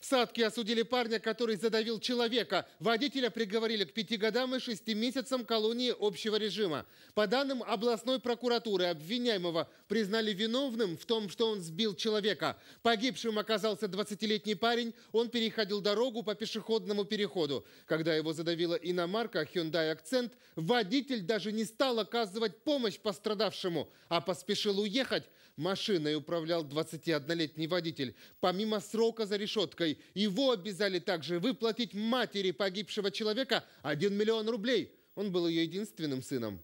В Садке осудили парня, который задавил человека. Водителя приговорили к пяти годам и шести месяцам колонии общего режима. По данным областной прокуратуры, обвиняемого признали виновным в том, что он сбил человека. Погибшим оказался 20-летний парень. Он переходил дорогу по пешеходному переходу. Когда его задавила иномарка Hyundai Accent, водитель даже не стал оказывать помощь пострадавшему, а поспешил уехать. Машиной управлял 21-летний водитель. Помимо срока за решеткой, Петрой. Его обязали также выплатить матери погибшего человека 1 миллион рублей. Он был ее единственным сыном.